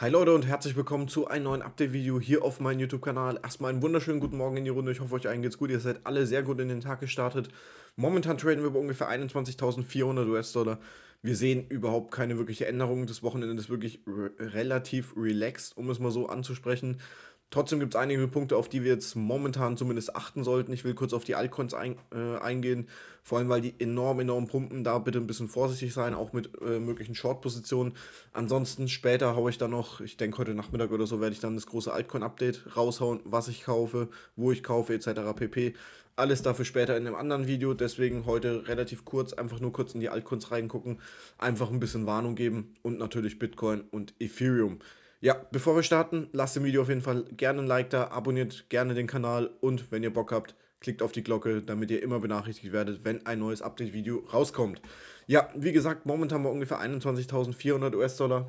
Hi Leute und herzlich willkommen zu einem neuen Update-Video hier auf meinem YouTube-Kanal. Erstmal einen wunderschönen guten Morgen in die Runde. Ich hoffe, euch allen geht's gut. Ihr seid alle sehr gut in den Tag gestartet. Momentan traden wir bei ungefähr 21.400 US-Dollar. Wir sehen überhaupt keine wirkliche Änderung. Das Wochenende ist wirklich re relativ relaxed, um es mal so anzusprechen. Trotzdem gibt es einige Punkte, auf die wir jetzt momentan zumindest achten sollten. Ich will kurz auf die Altcoins ein, äh, eingehen, vor allem weil die enorm, enorm pumpen. Da bitte ein bisschen vorsichtig sein, auch mit äh, möglichen Short-Positionen. Ansonsten später haue ich dann noch, ich denke heute Nachmittag oder so, werde ich dann das große Altcoin-Update raushauen, was ich kaufe, wo ich kaufe etc. pp. Alles dafür später in einem anderen Video. Deswegen heute relativ kurz, einfach nur kurz in die Altcoins reingucken, einfach ein bisschen Warnung geben und natürlich Bitcoin und Ethereum. Ja, bevor wir starten, lasst dem Video auf jeden Fall gerne ein Like da, abonniert gerne den Kanal und wenn ihr Bock habt, klickt auf die Glocke, damit ihr immer benachrichtigt werdet, wenn ein neues Update-Video rauskommt. Ja, wie gesagt, momentan haben wir ungefähr 21.400 US-Dollar.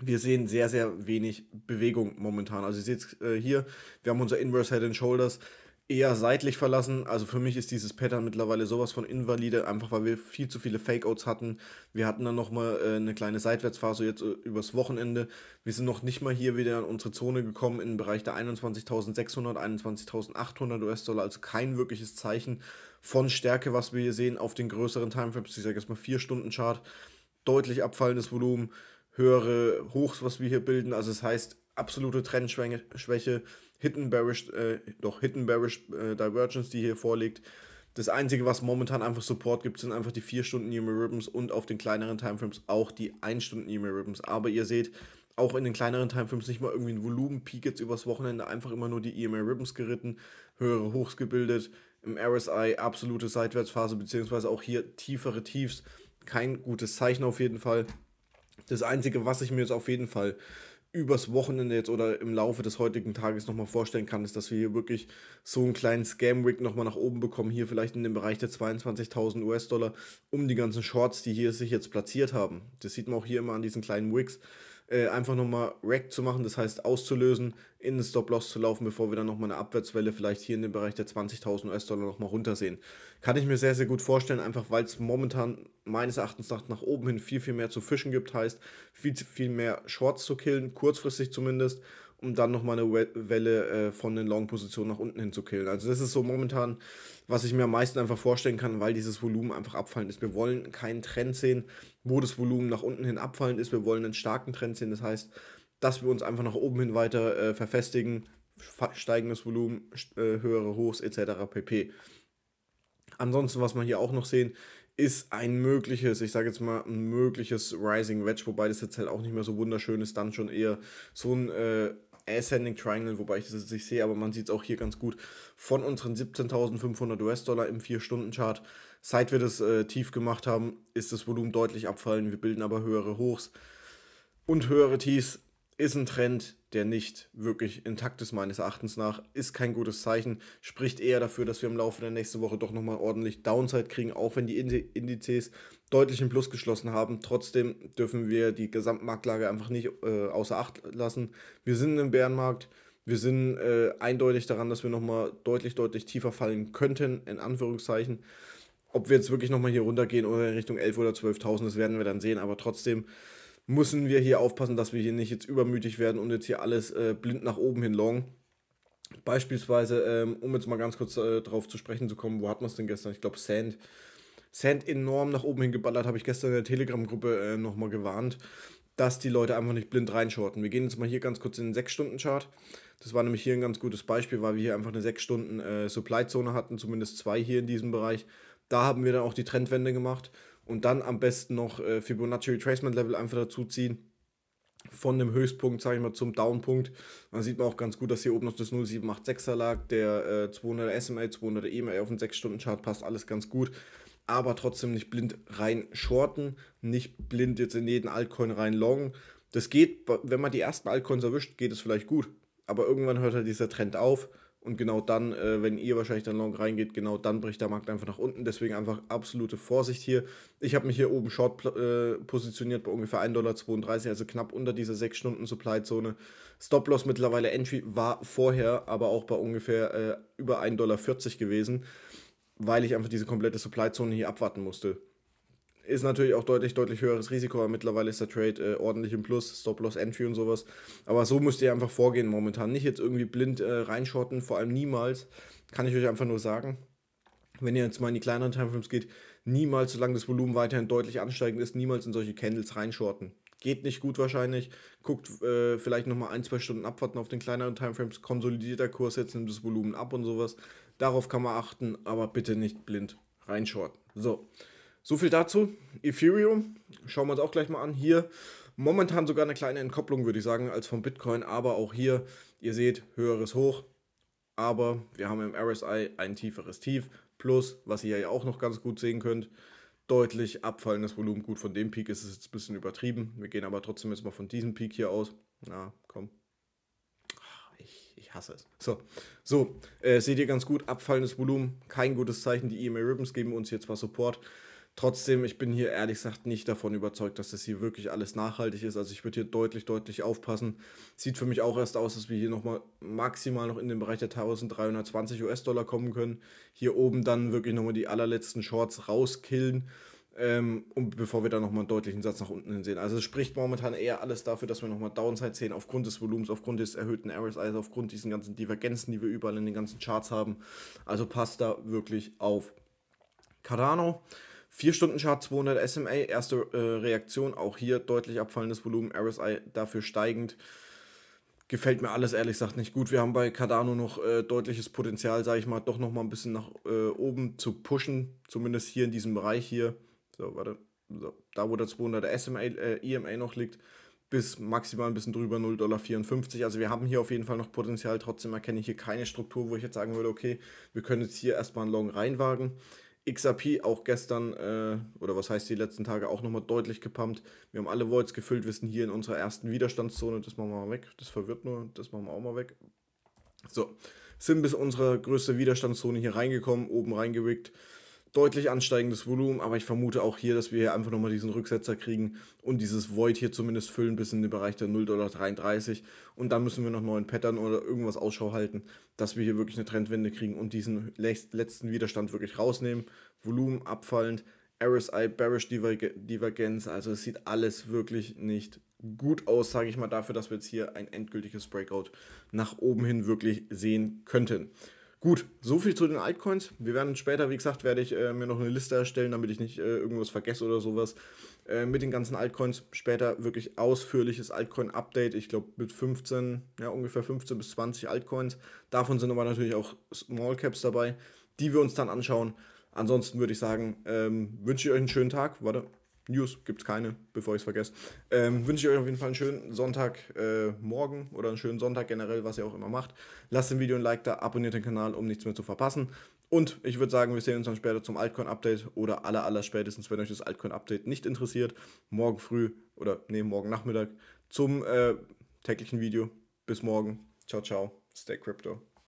Wir sehen sehr, sehr wenig Bewegung momentan. Also ihr seht es äh, hier, wir haben unser Inverse Head and Shoulders eher seitlich verlassen. Also für mich ist dieses Pattern mittlerweile sowas von invalide, einfach weil wir viel zu viele Fake-Outs hatten. Wir hatten dann nochmal äh, eine kleine Seitwärtsphase jetzt äh, übers Wochenende. Wir sind noch nicht mal hier wieder in unsere Zone gekommen, im Bereich der 21.600, 21.800 US-Dollar. Also kein wirkliches Zeichen von Stärke, was wir hier sehen auf den größeren Timeframes. Ich sage jetzt mal 4-Stunden-Chart. Deutlich abfallendes Volumen, höhere Hochs, was wir hier bilden. Also es das heißt absolute Trendschwäche Hidden äh, doch Hidden äh, Divergence, die hier vorliegt. Das Einzige, was momentan einfach Support gibt, sind einfach die 4 Stunden EMA Ribbons und auf den kleineren Timeframes auch die 1 Stunden EMA Ribbons. Aber ihr seht, auch in den kleineren Timeframes nicht mal irgendwie ein Volumenpeak jetzt übers Wochenende, einfach immer nur die EMA Ribbons geritten, höhere Hochs gebildet, im RSI absolute Seitwärtsphase, beziehungsweise auch hier tiefere Tiefs. Kein gutes Zeichen auf jeden Fall. Das Einzige, was ich mir jetzt auf jeden Fall übers Wochenende jetzt oder im Laufe des heutigen Tages nochmal vorstellen kann, ist, dass wir hier wirklich so einen kleinen Scam-Rig nochmal nach oben bekommen, hier vielleicht in dem Bereich der 22.000 US-Dollar, um die ganzen Shorts, die hier sich jetzt platziert haben. Das sieht man auch hier immer an diesen kleinen Wigs. Äh, einfach nochmal Rack zu machen, das heißt auszulösen, in den Stop-Loss zu laufen, bevor wir dann nochmal eine Abwärtswelle vielleicht hier in dem Bereich der 20.000 US-Dollar nochmal runtersehen. Kann ich mir sehr, sehr gut vorstellen, einfach weil es momentan meines Erachtens nach, nach oben hin viel, viel mehr zu fischen gibt, heißt viel, viel mehr Shorts zu killen, kurzfristig zumindest um dann nochmal eine Welle äh, von den Long-Positionen nach unten hin zu killen. Also das ist so momentan, was ich mir am meisten einfach vorstellen kann, weil dieses Volumen einfach abfallend ist. Wir wollen keinen Trend sehen, wo das Volumen nach unten hin abfallend ist. Wir wollen einen starken Trend sehen. Das heißt, dass wir uns einfach nach oben hin weiter äh, verfestigen, steigendes Volumen, äh, höhere Hochs etc. pp. Ansonsten, was man hier auch noch sehen, ist ein mögliches, ich sage jetzt mal, ein mögliches Rising Wedge, wobei das jetzt halt auch nicht mehr so wunderschön ist, dann schon eher so ein äh, Ascending Triangle, wobei ich das jetzt nicht sehe, aber man sieht es auch hier ganz gut. Von unseren 17.500 US-Dollar im 4-Stunden-Chart, seit wir das äh, tief gemacht haben, ist das Volumen deutlich abfallen. Wir bilden aber höhere Hochs und höhere Tiefs ist ein Trend, der nicht wirklich intakt ist, meines Erachtens nach. Ist kein gutes Zeichen. Spricht eher dafür, dass wir im Laufe der nächsten Woche doch nochmal ordentlich Downside kriegen, auch wenn die Indizes deutlich im Plus geschlossen haben. Trotzdem dürfen wir die Gesamtmarktlage einfach nicht äh, außer Acht lassen. Wir sind im Bärenmarkt. Wir sind äh, eindeutig daran, dass wir nochmal deutlich, deutlich tiefer fallen könnten, in Anführungszeichen. Ob wir jetzt wirklich nochmal hier runtergehen oder in Richtung 11.000 oder 12.000, das werden wir dann sehen. Aber trotzdem müssen wir hier aufpassen, dass wir hier nicht jetzt übermütig werden und jetzt hier alles äh, blind nach oben hin longen. Beispielsweise, ähm, um jetzt mal ganz kurz äh, drauf zu sprechen zu kommen, wo hat man es denn gestern? Ich glaube, Sand. Sand enorm nach oben hin geballert, habe ich gestern in der Telegram-Gruppe äh, nochmal gewarnt, dass die Leute einfach nicht blind reinschorten. Wir gehen jetzt mal hier ganz kurz in den 6-Stunden-Chart. Das war nämlich hier ein ganz gutes Beispiel, weil wir hier einfach eine 6-Stunden-Supply-Zone äh, hatten, zumindest zwei hier in diesem Bereich. Da haben wir dann auch die Trendwende gemacht und dann am besten noch äh, Fibonacci Retracement Level einfach dazu ziehen. Von dem Höchstpunkt, sage ich mal, zum Downpunkt. Dann sieht man auch ganz gut, dass hier oben noch das 0786er lag, der äh, 200 SMA, 200 EMA auf den 6-Stunden-Chart passt, alles ganz gut. Aber trotzdem nicht blind rein shorten, nicht blind jetzt in jeden Altcoin rein longen. Das geht, wenn man die ersten Altcoins erwischt, geht es vielleicht gut. Aber irgendwann hört halt dieser Trend auf und genau dann, äh, wenn ihr wahrscheinlich dann long reingeht, genau dann bricht der Markt einfach nach unten. Deswegen einfach absolute Vorsicht hier. Ich habe mich hier oben short äh, positioniert bei ungefähr 1,32 Dollar, also knapp unter dieser 6-Stunden-Supply-Zone. Stop-Loss mittlerweile Entry war vorher aber auch bei ungefähr äh, über 1,40 Dollar gewesen, weil ich einfach diese komplette Supply-Zone hier abwarten musste ist natürlich auch deutlich, deutlich höheres Risiko, aber mittlerweile ist der Trade äh, ordentlich im Plus, Stop-Loss-Entry und sowas. Aber so müsst ihr einfach vorgehen momentan. Nicht jetzt irgendwie blind äh, reinschotten, vor allem niemals. Kann ich euch einfach nur sagen. Wenn ihr jetzt mal in die kleineren Timeframes geht, niemals, solange das Volumen weiterhin deutlich ansteigend ist, niemals in solche Candles reinschorten. Geht nicht gut wahrscheinlich. Guckt äh, vielleicht nochmal ein, zwei Stunden Abwarten auf den kleineren Timeframes. Konsolidiert der Kurs jetzt, nimmt das Volumen ab und sowas. Darauf kann man achten, aber bitte nicht blind reinschorten. So. So viel dazu. Ethereum schauen wir uns auch gleich mal an. Hier momentan sogar eine kleine Entkopplung, würde ich sagen, als vom Bitcoin. Aber auch hier, ihr seht, höheres Hoch. Aber wir haben im RSI ein tieferes Tief. Plus, was ihr ja auch noch ganz gut sehen könnt, deutlich abfallendes Volumen. Gut, von dem Peak ist es jetzt ein bisschen übertrieben. Wir gehen aber trotzdem jetzt mal von diesem Peak hier aus. Na, komm. Ich, ich hasse es. So, so äh, seht ihr ganz gut, abfallendes Volumen, kein gutes Zeichen. Die EMA Ribbons geben uns jetzt mal Support. Trotzdem, ich bin hier ehrlich gesagt nicht davon überzeugt, dass das hier wirklich alles nachhaltig ist. Also ich würde hier deutlich, deutlich aufpassen. Sieht für mich auch erst aus, dass wir hier nochmal maximal noch in den Bereich der 1320 US-Dollar kommen können. Hier oben dann wirklich nochmal die allerletzten Shorts rauskillen. Ähm, und bevor wir dann nochmal einen deutlichen Satz nach unten hin sehen. Also es spricht momentan eher alles dafür, dass wir nochmal Downside sehen, aufgrund des Volumens, aufgrund des erhöhten RSIs, also aufgrund diesen ganzen Divergenzen, die wir überall in den ganzen Charts haben. Also passt da wirklich auf. Cardano 4 Stunden Chart 200 SMA, erste äh, Reaktion, auch hier deutlich abfallendes Volumen, RSI dafür steigend. Gefällt mir alles ehrlich gesagt nicht gut. Wir haben bei Cardano noch äh, deutliches Potenzial, sage ich mal, doch noch mal ein bisschen nach äh, oben zu pushen, zumindest hier in diesem Bereich hier. So, warte, so, da wo der 200 SMA, EMA noch liegt, bis maximal ein bisschen drüber 0,54 Dollar. Also wir haben hier auf jeden Fall noch Potenzial. Trotzdem erkenne ich hier keine Struktur, wo ich jetzt sagen würde, okay, wir können jetzt hier erstmal einen Long reinwagen. XRP auch gestern, äh, oder was heißt die letzten Tage, auch nochmal deutlich gepumpt. Wir haben alle Voids gefüllt, wir sind hier in unserer ersten Widerstandszone. Das machen wir mal weg. Das verwirrt nur, das machen wir auch mal weg. So, sind bis unsere größte Widerstandszone hier reingekommen, oben reingewickt deutlich ansteigendes Volumen, aber ich vermute auch hier, dass wir hier einfach nochmal diesen Rücksetzer kriegen und dieses Void hier zumindest füllen bis in den Bereich der 0,33 und dann müssen wir noch neuen Pattern oder irgendwas Ausschau halten, dass wir hier wirklich eine Trendwende kriegen und diesen letzten Widerstand wirklich rausnehmen. Volumen abfallend, RSI Bearish Divergenz, also es sieht alles wirklich nicht gut aus, sage ich mal, dafür, dass wir jetzt hier ein endgültiges Breakout nach oben hin wirklich sehen könnten. Gut, so viel zu den Altcoins. Wir werden später, wie gesagt, werde ich äh, mir noch eine Liste erstellen, damit ich nicht äh, irgendwas vergesse oder sowas. Äh, mit den ganzen Altcoins später wirklich ausführliches Altcoin-Update. Ich glaube mit 15, ja ungefähr 15 bis 20 Altcoins. Davon sind aber natürlich auch Small Caps dabei, die wir uns dann anschauen. Ansonsten würde ich sagen, ähm, wünsche ich euch einen schönen Tag. Warte, News gibt es keine, bevor ich es vergesse. Ähm, Wünsche ich euch auf jeden Fall einen schönen Sonntagmorgen äh, oder einen schönen Sonntag generell, was ihr auch immer macht. Lasst dem Video ein Like da, abonniert den Kanal, um nichts mehr zu verpassen. Und ich würde sagen, wir sehen uns dann später zum Altcoin-Update oder aller, aller spätestens, wenn euch das Altcoin-Update nicht interessiert, morgen früh oder nee, morgen Nachmittag zum äh, täglichen Video. Bis morgen. Ciao, ciao. Stay Crypto.